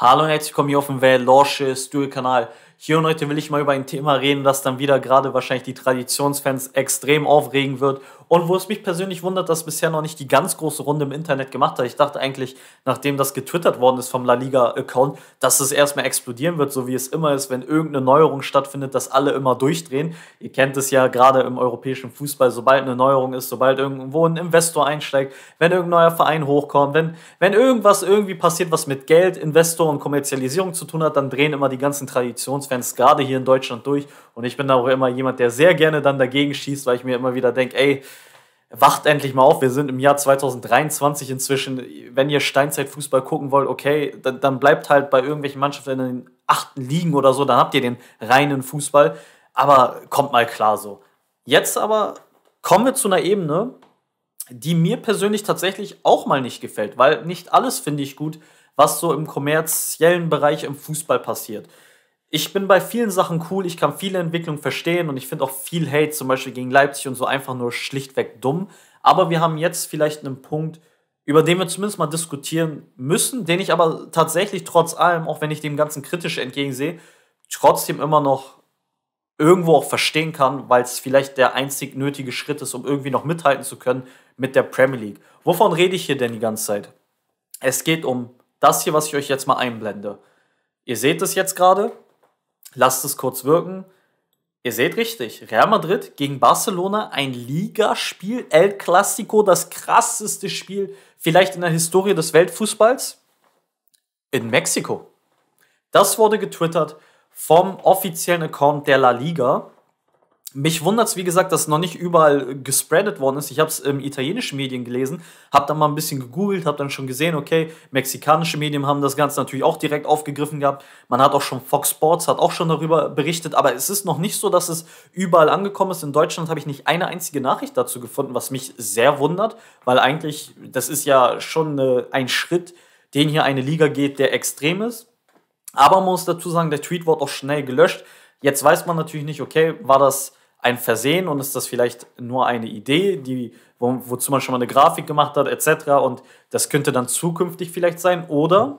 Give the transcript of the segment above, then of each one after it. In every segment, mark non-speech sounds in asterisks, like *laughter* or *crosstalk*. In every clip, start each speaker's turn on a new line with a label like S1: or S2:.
S1: Hallo und herzlich willkommen hier auf dem Velorsche Stuhl Kanal. Hier und heute will ich mal über ein Thema reden, das dann wieder gerade wahrscheinlich die Traditionsfans extrem aufregen wird und wo es mich persönlich wundert, dass bisher noch nicht die ganz große Runde im Internet gemacht hat. Ich dachte eigentlich, nachdem das getwittert worden ist vom La Liga-Account, dass es erstmal explodieren wird, so wie es immer ist, wenn irgendeine Neuerung stattfindet, dass alle immer durchdrehen. Ihr kennt es ja gerade im europäischen Fußball, sobald eine Neuerung ist, sobald irgendwo ein Investor einsteigt, wenn irgendein neuer Verein hochkommt, wenn, wenn irgendwas irgendwie passiert, was mit Geld, Investor und Kommerzialisierung zu tun hat, dann drehen immer die ganzen Traditionsfans gerade hier in Deutschland durch und ich bin da auch immer jemand, der sehr gerne dann dagegen schießt, weil ich mir immer wieder denke, ey, wacht endlich mal auf, wir sind im Jahr 2023 inzwischen. Wenn ihr Steinzeitfußball gucken wollt, okay, dann, dann bleibt halt bei irgendwelchen Mannschaften in den achten Ligen oder so, dann habt ihr den reinen Fußball. Aber kommt mal klar so. Jetzt aber kommen wir zu einer Ebene, die mir persönlich tatsächlich auch mal nicht gefällt, weil nicht alles finde ich gut, was so im kommerziellen Bereich im Fußball passiert ich bin bei vielen Sachen cool, ich kann viele Entwicklungen verstehen und ich finde auch viel Hate, zum Beispiel gegen Leipzig und so, einfach nur schlichtweg dumm. Aber wir haben jetzt vielleicht einen Punkt, über den wir zumindest mal diskutieren müssen, den ich aber tatsächlich trotz allem, auch wenn ich dem Ganzen kritisch entgegensehe, trotzdem immer noch irgendwo auch verstehen kann, weil es vielleicht der einzig nötige Schritt ist, um irgendwie noch mithalten zu können mit der Premier League. Wovon rede ich hier denn die ganze Zeit? Es geht um das hier, was ich euch jetzt mal einblende. Ihr seht es jetzt gerade, Lasst es kurz wirken. Ihr seht richtig, Real Madrid gegen Barcelona, ein Ligaspiel, El Clasico, das krasseste Spiel vielleicht in der Historie des Weltfußballs in Mexiko. Das wurde getwittert vom offiziellen Account der La Liga. Mich wundert es, wie gesagt, dass es noch nicht überall gespreadet worden ist. Ich habe es im italienischen Medien gelesen, habe dann mal ein bisschen gegoogelt, habe dann schon gesehen, okay, mexikanische Medien haben das Ganze natürlich auch direkt aufgegriffen gehabt. Man hat auch schon Fox Sports, hat auch schon darüber berichtet, aber es ist noch nicht so, dass es überall angekommen ist. In Deutschland habe ich nicht eine einzige Nachricht dazu gefunden, was mich sehr wundert, weil eigentlich, das ist ja schon äh, ein Schritt, den hier eine Liga geht, der extrem ist. Aber man muss dazu sagen, der Tweet wurde auch schnell gelöscht. Jetzt weiß man natürlich nicht, okay, war das ein Versehen und ist das vielleicht nur eine Idee, die, wo, wozu man schon mal eine Grafik gemacht hat, etc. Und das könnte dann zukünftig vielleicht sein. Oder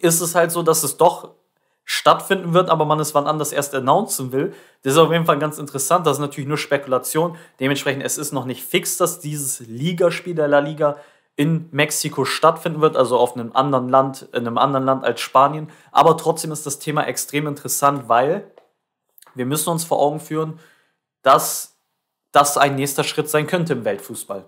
S1: ist es halt so, dass es doch stattfinden wird, aber man es wann anders erst announcen will. Das ist auf jeden Fall ganz interessant. Das ist natürlich nur Spekulation. Dementsprechend, es ist noch nicht fix, dass dieses Ligaspiel der La Liga in Mexiko stattfinden wird, also auf einem anderen Land, in einem anderen Land als Spanien. Aber trotzdem ist das Thema extrem interessant, weil wir müssen uns vor Augen führen, dass das ein nächster Schritt sein könnte im Weltfußball.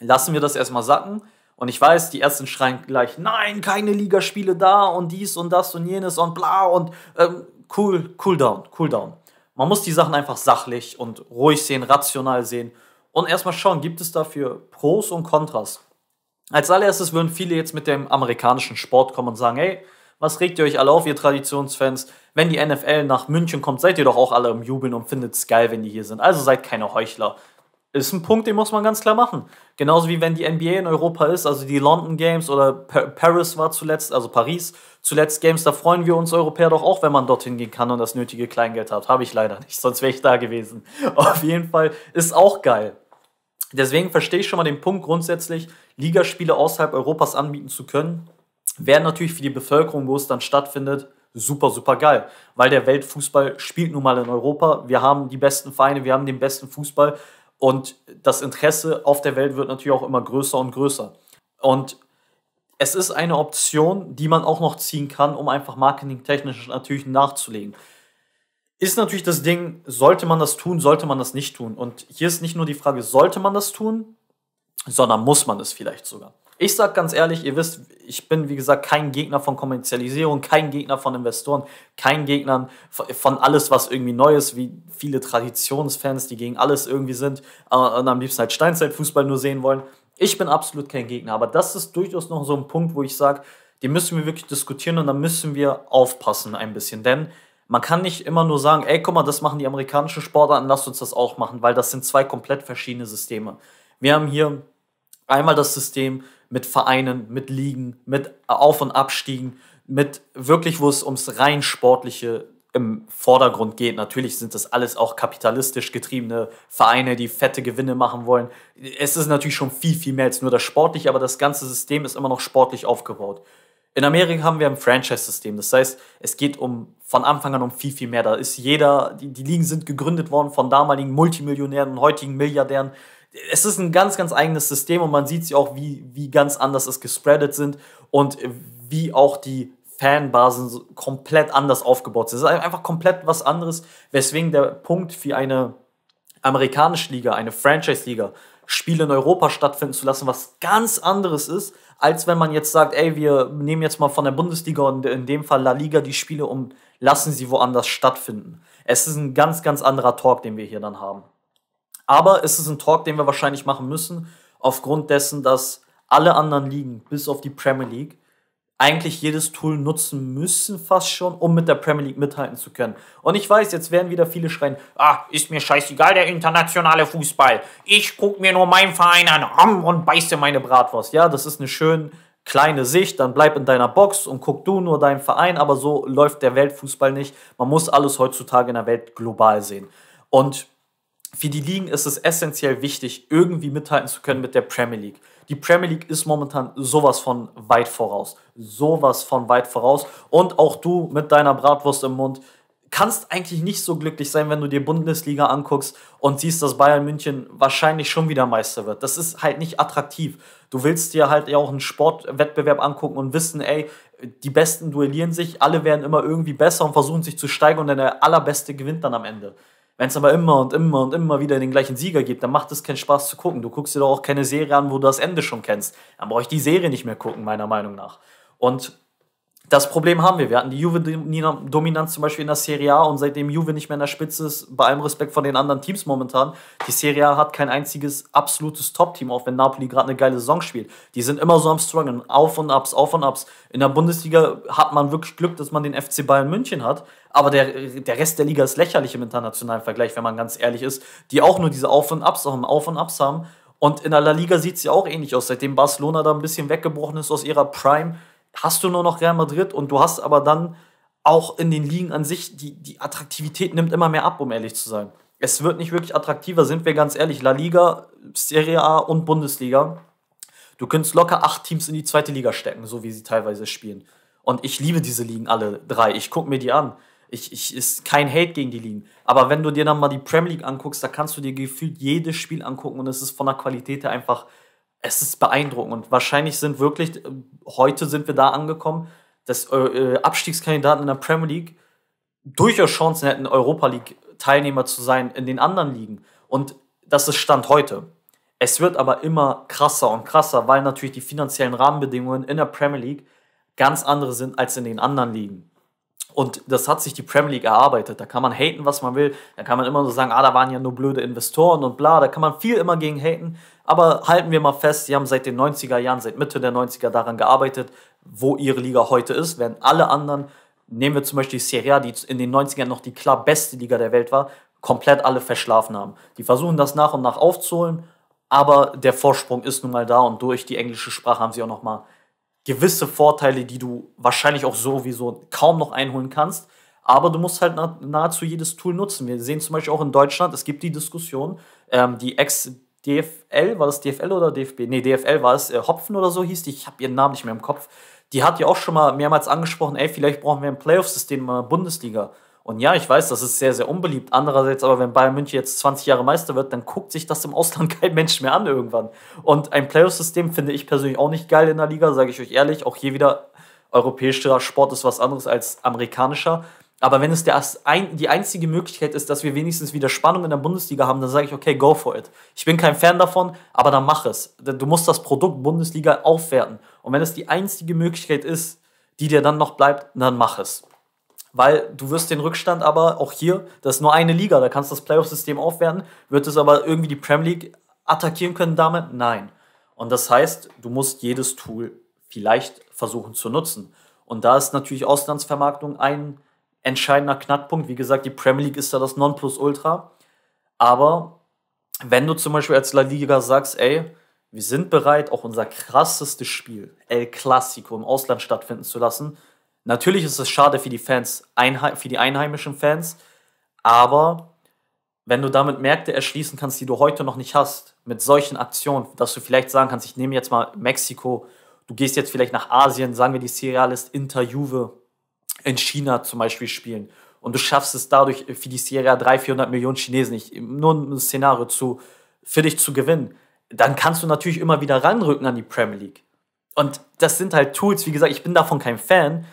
S1: Lassen wir das erstmal sacken. Und ich weiß, die ersten schreien gleich, nein, keine Ligaspiele da und dies und das und jenes und bla und ähm, cool, cool down, cool down. Man muss die Sachen einfach sachlich und ruhig sehen, rational sehen und erstmal schauen, gibt es dafür Pros und Kontras. Als allererstes würden viele jetzt mit dem amerikanischen Sport kommen und sagen, hey, was regt ihr euch alle auf, ihr Traditionsfans? Wenn die NFL nach München kommt, seid ihr doch auch alle im Jubeln und findet es geil, wenn die hier sind. Also seid keine Heuchler. Ist ein Punkt, den muss man ganz klar machen. Genauso wie wenn die NBA in Europa ist, also die London Games oder Paris war zuletzt, also Paris zuletzt Games, da freuen wir uns Europäer doch auch, wenn man dorthin gehen kann und das nötige Kleingeld hat. Habe ich leider nicht, sonst wäre ich da gewesen. *laughs* Auf jeden Fall ist auch geil. Deswegen verstehe ich schon mal den Punkt grundsätzlich, Ligaspiele außerhalb Europas anbieten zu können wäre natürlich für die Bevölkerung, wo es dann stattfindet, super, super geil. Weil der Weltfußball spielt nun mal in Europa. Wir haben die besten Vereine, wir haben den besten Fußball. Und das Interesse auf der Welt wird natürlich auch immer größer und größer. Und es ist eine Option, die man auch noch ziehen kann, um einfach marketingtechnisch natürlich nachzulegen. Ist natürlich das Ding, sollte man das tun, sollte man das nicht tun? Und hier ist nicht nur die Frage, sollte man das tun, sondern muss man es vielleicht sogar. Ich sage ganz ehrlich, ihr wisst, ich bin wie gesagt kein Gegner von Kommerzialisierung, kein Gegner von Investoren, kein Gegner von alles, was irgendwie neu ist, wie viele Traditionsfans, die gegen alles irgendwie sind äh, und am liebsten halt Steinzeitfußball nur sehen wollen. Ich bin absolut kein Gegner, aber das ist durchaus noch so ein Punkt, wo ich sage, den müssen wir wirklich diskutieren und da müssen wir aufpassen ein bisschen, denn man kann nicht immer nur sagen, ey, guck mal, das machen die amerikanischen Sportarten, lasst uns das auch machen, weil das sind zwei komplett verschiedene Systeme. Wir haben hier einmal das System, mit Vereinen, mit Ligen, mit Auf- und Abstiegen, mit wirklich, wo es ums rein sportliche im Vordergrund geht. Natürlich sind das alles auch kapitalistisch getriebene Vereine, die fette Gewinne machen wollen. Es ist natürlich schon viel, viel mehr als nur das sportliche, aber das ganze System ist immer noch sportlich aufgebaut. In Amerika haben wir ein Franchise-System. Das heißt, es geht um von Anfang an um viel, viel mehr. Da ist jeder, die, die Ligen sind gegründet worden von damaligen Multimillionären und heutigen Milliardären es ist ein ganz, ganz eigenes System und man sieht sie auch, wie, wie ganz anders es gespreadet sind und wie auch die Fanbasen komplett anders aufgebaut sind. Es ist einfach komplett was anderes, weswegen der Punkt für eine amerikanische Liga, eine Franchise-Liga, Spiele in Europa stattfinden zu lassen, was ganz anderes ist, als wenn man jetzt sagt, ey, wir nehmen jetzt mal von der Bundesliga und in dem Fall La Liga die Spiele und lassen sie woanders stattfinden. Es ist ein ganz, ganz anderer Talk, den wir hier dann haben. Aber es ist ein Talk, den wir wahrscheinlich machen müssen, aufgrund dessen, dass alle anderen Ligen, bis auf die Premier League, eigentlich jedes Tool nutzen müssen, fast schon, um mit der Premier League mithalten zu können. Und ich weiß, jetzt werden wieder viele schreien, ah, ist mir scheißegal der internationale Fußball. Ich gucke mir nur meinen Verein an und beiße meine Bratwurst. Ja, das ist eine schön kleine Sicht, dann bleib in deiner Box und guck du nur deinen Verein, aber so läuft der Weltfußball nicht. Man muss alles heutzutage in der Welt global sehen. Und für die Ligen ist es essentiell wichtig, irgendwie mithalten zu können mit der Premier League. Die Premier League ist momentan sowas von weit voraus. Sowas von weit voraus. Und auch du mit deiner Bratwurst im Mund kannst eigentlich nicht so glücklich sein, wenn du dir Bundesliga anguckst und siehst, dass Bayern München wahrscheinlich schon wieder Meister wird. Das ist halt nicht attraktiv. Du willst dir halt ja auch einen Sportwettbewerb angucken und wissen, ey, die Besten duellieren sich, alle werden immer irgendwie besser und versuchen sich zu steigern und der Allerbeste gewinnt dann am Ende. Wenn es aber immer und immer und immer wieder den gleichen Sieger gibt, dann macht es keinen Spaß zu gucken. Du guckst dir doch auch keine Serie an, wo du das Ende schon kennst. Dann brauche ich die Serie nicht mehr gucken, meiner Meinung nach. Und das Problem haben wir. Wir hatten die Juve-Dominanz zum Beispiel in der Serie A und seitdem Juve nicht mehr in der Spitze ist, bei allem Respekt von den anderen Teams momentan, die Serie A hat kein einziges absolutes Top-Team, auch wenn Napoli gerade eine geile Saison spielt. Die sind immer so am Struggeln, auf und abs, auf und abs. In der Bundesliga hat man wirklich Glück, dass man den FC Bayern München hat, aber der, der Rest der Liga ist lächerlich im internationalen Vergleich, wenn man ganz ehrlich ist, die auch nur diese Auf und Abs haben, Auf und Abs haben. Und in der La Liga sieht es ja auch ähnlich aus, seitdem Barcelona da ein bisschen weggebrochen ist aus ihrer Prime hast du nur noch Real Madrid und du hast aber dann auch in den Ligen an sich, die, die Attraktivität nimmt immer mehr ab, um ehrlich zu sein. Es wird nicht wirklich attraktiver, sind wir ganz ehrlich. La Liga, Serie A und Bundesliga. Du könntest locker acht Teams in die zweite Liga stecken, so wie sie teilweise spielen. Und ich liebe diese Ligen alle drei. Ich gucke mir die an. Ich, ich ist kein Hate gegen die Ligen. Aber wenn du dir dann mal die Premier League anguckst, da kannst du dir gefühlt jedes Spiel angucken und es ist von der Qualität her einfach es ist beeindruckend. Und wahrscheinlich sind wirklich, äh, heute sind wir da angekommen, dass äh, äh, Abstiegskandidaten in der Premier League durchaus Chancen hätten, Europa League-Teilnehmer zu sein in den anderen Ligen. Und das ist Stand heute. Es wird aber immer krasser und krasser, weil natürlich die finanziellen Rahmenbedingungen in der Premier League ganz andere sind als in den anderen Ligen. Und das hat sich die Premier League erarbeitet. Da kann man haten, was man will. Da kann man immer so sagen, ah, da waren ja nur blöde Investoren und bla. Da kann man viel immer gegen haten. Aber halten wir mal fest, sie haben seit den 90er Jahren, seit Mitte der 90er daran gearbeitet, wo ihre Liga heute ist, während alle anderen, nehmen wir zum Beispiel die Serie A, die in den 90ern noch die klar beste Liga der Welt war, komplett alle verschlafen haben. Die versuchen das nach und nach aufzuholen, aber der Vorsprung ist nun mal da und durch die englische Sprache haben sie auch noch mal gewisse Vorteile, die du wahrscheinlich auch sowieso kaum noch einholen kannst. Aber du musst halt nahezu jedes Tool nutzen. Wir sehen zum Beispiel auch in Deutschland, es gibt die Diskussion, ähm, die Ex-DFL, war das DFL oder DFB? Nee, DFL war es, äh, Hopfen oder so hieß die. Ich habe ihren Namen nicht mehr im Kopf. Die hat ja auch schon mal mehrmals angesprochen, ey, vielleicht brauchen wir ein Playoff-System in der Bundesliga. Und ja, ich weiß, das ist sehr, sehr unbeliebt. Andererseits aber, wenn Bayern München jetzt 20 Jahre Meister wird, dann guckt sich das im Ausland *laughs* kein Mensch mehr an irgendwann. Und ein Playoff-System finde ich persönlich auch nicht geil in der Liga, sage ich euch ehrlich. Auch hier wieder europäischer Sport ist was anderes als amerikanischer. Aber wenn es der, die einzige Möglichkeit ist, dass wir wenigstens wieder Spannung in der Bundesliga haben, dann sage ich, okay, go for it. Ich bin kein Fan davon, aber dann mach es. Du musst das Produkt Bundesliga aufwerten. Und wenn es die einzige Möglichkeit ist, die dir dann noch bleibt, dann mach es weil du wirst den Rückstand aber auch hier, das ist nur eine Liga, da kannst du das Playoff-System aufwerten, wird es aber irgendwie die Premier League attackieren können damit? Nein. Und das heißt, du musst jedes Tool vielleicht versuchen zu nutzen. Und da ist natürlich Auslandsvermarktung ein entscheidender Knackpunkt. Wie gesagt, die Premier League ist da das Nonplusultra. Aber wenn du zum Beispiel als La Liga sagst, ey, wir sind bereit, auch unser krassestes Spiel, El Clasico, im Ausland stattfinden zu lassen, Natürlich ist es schade für die Fans, für die einheimischen Fans, aber wenn du damit Märkte erschließen kannst, die du heute noch nicht hast, mit solchen Aktionen, dass du vielleicht sagen kannst, ich nehme jetzt mal Mexiko, du gehst jetzt vielleicht nach Asien, sagen wir die Serialist Inter Juve in China zum Beispiel spielen und du schaffst es dadurch für die Serie 300, 400 Millionen Chinesen, ich, nur ein Szenario zu, für dich zu gewinnen, dann kannst du natürlich immer wieder ranrücken an die Premier League. Und das sind halt Tools, wie gesagt, ich bin davon kein Fan,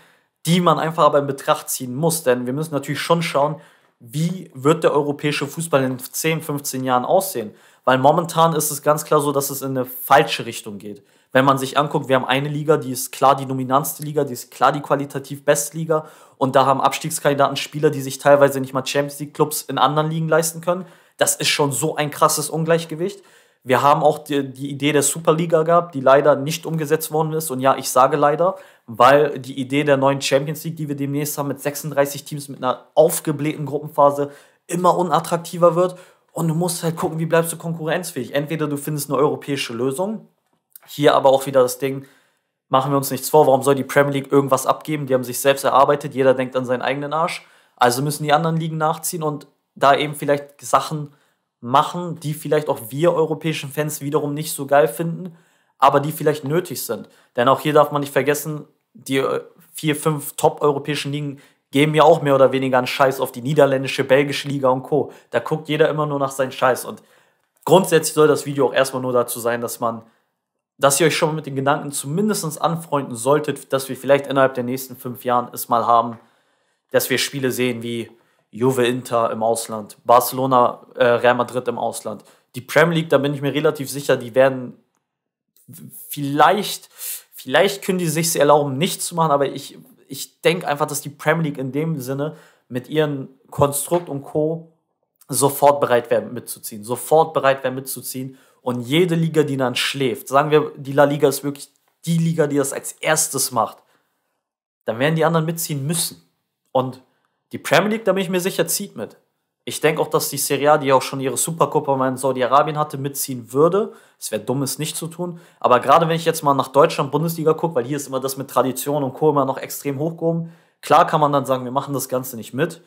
S1: die man einfach aber in Betracht ziehen muss. Denn wir müssen natürlich schon schauen, wie wird der europäische Fußball in 10, 15 Jahren aussehen. Weil momentan ist es ganz klar so, dass es in eine falsche Richtung geht. Wenn man sich anguckt, wir haben eine Liga, die ist klar die dominantste Liga, die ist klar die qualitativ beste Liga. Und da haben Abstiegskandidaten Spieler, die sich teilweise nicht mal Champions League-Clubs in anderen Ligen leisten können. Das ist schon so ein krasses Ungleichgewicht. Wir haben auch die, die, Idee der Superliga gehabt, die leider nicht umgesetzt worden ist. Und ja, ich sage leider, weil die Idee der neuen Champions League, die wir demnächst haben, mit 36 Teams mit einer aufgeblähten Gruppenphase immer unattraktiver wird. Und du musst halt gucken, wie bleibst du konkurrenzfähig. Entweder du findest eine europäische Lösung, hier aber auch wieder das Ding, machen wir uns nichts vor, warum soll die Premier League irgendwas abgeben? Die haben sich selbst erarbeitet, jeder denkt an seinen eigenen Arsch. Also müssen die anderen Ligen nachziehen und da eben vielleicht Sachen machen, die vielleicht auch wir europäischen Fans wiederum nicht so geil finden, aber die vielleicht nötig sind. Denn auch hier darf man nicht vergessen, die äh, vier, fünf top-europäischen Ligen geben ja auch mehr oder weniger einen Scheiß auf die niederländische, belgische Liga und Co. Da guckt jeder immer nur nach seinem Scheiß. Und grundsätzlich soll das Video auch erstmal nur dazu sein, dass man, dass ihr euch schon mit den Gedanken zumindest anfreunden solltet, dass wir vielleicht innerhalb der nächsten fünf Jahren es mal haben, dass wir Spiele sehen wie Juve Inter im Ausland, Barcelona, äh, Real Madrid im Ausland. Die Premier League, da bin ich mir relativ sicher, die werden vielleicht, vielleicht können die sich erlauben, nichts zu machen, aber ich, ich denke einfach, dass die Premier League in dem Sinne mit ihren Konstrukt und Co. sofort bereit wären mitzuziehen, sofort bereit wären mitzuziehen und jede Liga, die dann schläft, sagen wir, die La Liga ist wirklich die Liga, die das als erstes macht, dann werden die anderen mitziehen müssen. Und die Premier League, da bin ich mir sicher, zieht mit. Ich denke auch, dass die Serie A, die auch schon ihre Supercup in Saudi-Arabien hatte, mitziehen würde. Es wäre dumm, es nicht zu tun. Aber gerade wenn ich jetzt mal nach Deutschland Bundesliga gucke, weil hier ist immer das mit Tradition und Co. immer noch extrem hochgehoben. Klar kann man dann sagen, wir machen das Ganze nicht mit.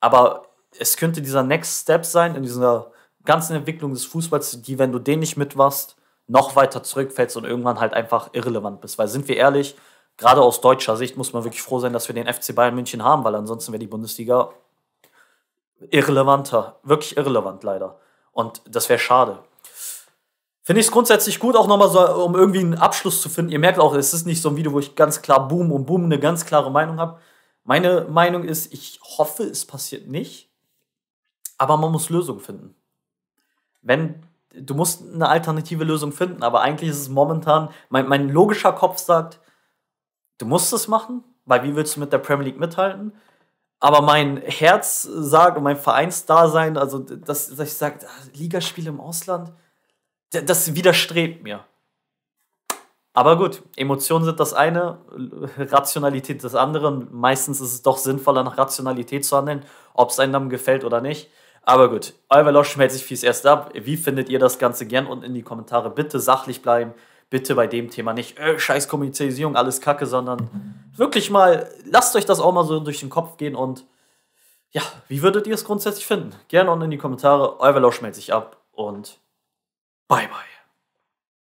S1: Aber es könnte dieser Next Step sein in dieser ganzen Entwicklung des Fußballs, die, wenn du den nicht mitmachst, noch weiter zurückfällst und irgendwann halt einfach irrelevant bist. Weil sind wir ehrlich, gerade aus deutscher Sicht muss man wirklich froh sein, dass wir den FC Bayern München haben, weil ansonsten wäre die Bundesliga irrelevanter. Wirklich irrelevant leider. Und das wäre schade. Finde ich es grundsätzlich gut, auch nochmal so, um irgendwie einen Abschluss zu finden. Ihr merkt auch, es ist nicht so ein Video, wo ich ganz klar Boom und Boom eine ganz klare Meinung habe. Meine Meinung ist, ich hoffe, es passiert nicht, aber man muss Lösungen finden. Wenn du musst eine alternative Lösung finden, aber eigentlich ist es momentan, mein, mein logischer Kopf sagt, du musst es machen, weil wie willst du mit der Premier League mithalten? Aber mein Herz sagt und mein Vereinsdasein, also dass, dass ich sage, ah, Ligaspiele im Ausland, das widerstrebt mir. Aber gut, Emotionen sind das eine, Rationalität das andere. Meistens ist es doch sinnvoller, nach Rationalität zu handeln, ob es einem dann gefällt oder nicht. Aber gut, euer Losch schmelzt sich fies erst ab. Wie findet ihr das Ganze gern Und in die Kommentare? Bitte sachlich bleiben bitte bei dem Thema nicht, äh, scheiß Kommerzialisierung, alles Kacke, sondern wirklich mal, lasst euch das auch mal so durch den Kopf gehen und ja, wie würdet ihr es grundsätzlich finden? Gerne unten in die Kommentare, euer Lausch meldet sich ab und bye bye.